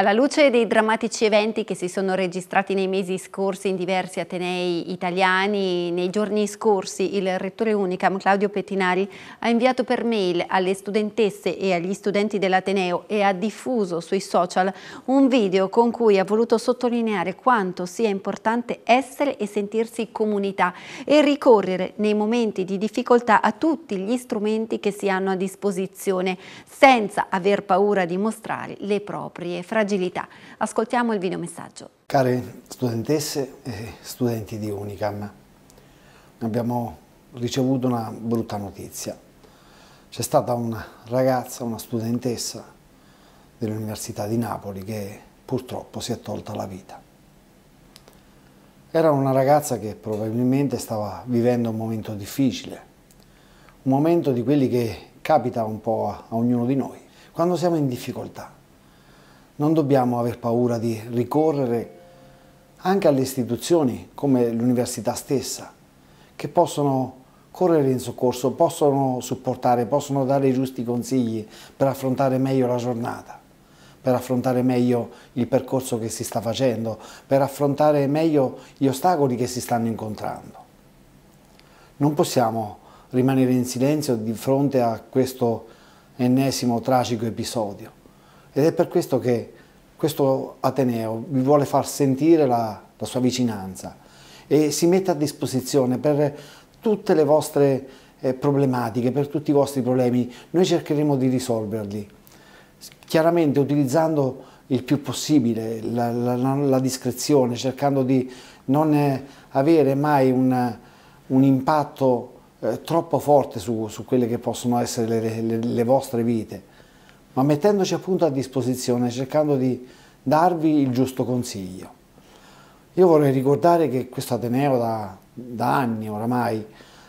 Alla luce dei drammatici eventi che si sono registrati nei mesi scorsi in diversi atenei italiani, nei giorni scorsi il rettore Unicam Claudio Pettinari ha inviato per mail alle studentesse e agli studenti dell'Ateneo e ha diffuso sui social un video con cui ha voluto sottolineare quanto sia importante essere e sentirsi comunità e ricorrere nei momenti di difficoltà a tutti gli strumenti che si hanno a disposizione senza aver paura di mostrare le proprie fragilità fragilità. Ascoltiamo il videomessaggio. Care studentesse e studenti di Unicam, abbiamo ricevuto una brutta notizia. C'è stata una ragazza, una studentessa dell'Università di Napoli che purtroppo si è tolta la vita. Era una ragazza che probabilmente stava vivendo un momento difficile, un momento di quelli che capita un po' a ognuno di noi, quando siamo in difficoltà non dobbiamo aver paura di ricorrere anche alle istituzioni come l'università stessa, che possono correre in soccorso, possono supportare, possono dare i giusti consigli per affrontare meglio la giornata, per affrontare meglio il percorso che si sta facendo, per affrontare meglio gli ostacoli che si stanno incontrando. Non possiamo rimanere in silenzio di fronte a questo ennesimo tragico episodio ed è per questo che questo Ateneo vi vuole far sentire la, la sua vicinanza e si mette a disposizione per tutte le vostre eh, problematiche, per tutti i vostri problemi. Noi cercheremo di risolverli, chiaramente utilizzando il più possibile la, la, la discrezione, cercando di non eh, avere mai un, un impatto eh, troppo forte su, su, quelle che possono essere le, le, le vostre vite ma mettendoci appunto a disposizione, cercando di darvi il giusto consiglio. Io vorrei ricordare che questo Ateneo da, da anni oramai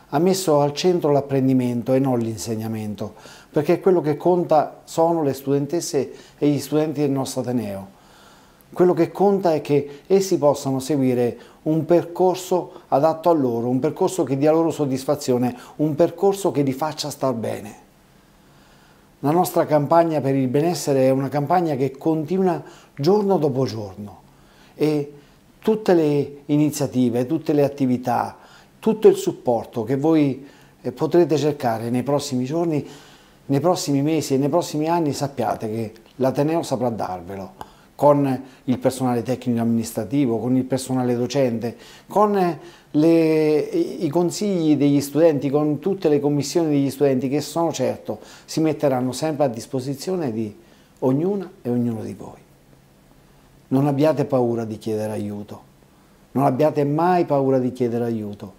ha messo al centro l'apprendimento e non l'insegnamento, perché quello che conta sono le studentesse e gli studenti del nostro Ateneo. Quello che conta è che essi possano seguire un percorso adatto a loro, un percorso che dia loro soddisfazione, un percorso che li faccia star bene. La nostra campagna per il benessere è una campagna che continua giorno dopo giorno e tutte le iniziative, tutte le attività, tutto il supporto che voi eh, potrete cercare nei prossimi giorni, nei prossimi mesi e nei prossimi anni sappiate che l'Ateneo saprà darvelo con il personale tecnico amministrativo, con il personale docente, con le, i consigli degli studenti, con tutte le commissioni degli studenti che sono certo si metteranno sempre a disposizione di ognuna e ognuno di voi. Non abbiate paura di chiedere aiuto, non abbiate mai paura di chiedere aiuto.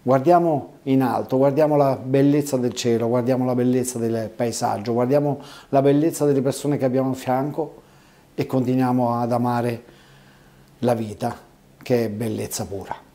Guardiamo in alto, guardiamo la bellezza del cielo, guardiamo la bellezza del paesaggio, guardiamo la bellezza delle persone che abbiamo a fianco e continuiamo ad amare la vita, che è bellezza pura.